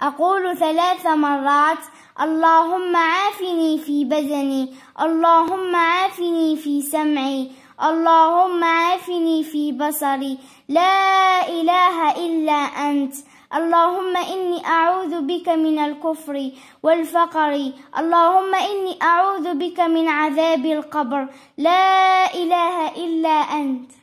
أقول ثلاث مرات اللهم عافني في بدني اللهم عافني في سمعي اللهم عافني في بصري لا إله إلا أنت اللهم إني أعوذ بك من الكفر والفقر اللهم إني أعوذ بك من عذاب القبر لا إله إلا أنت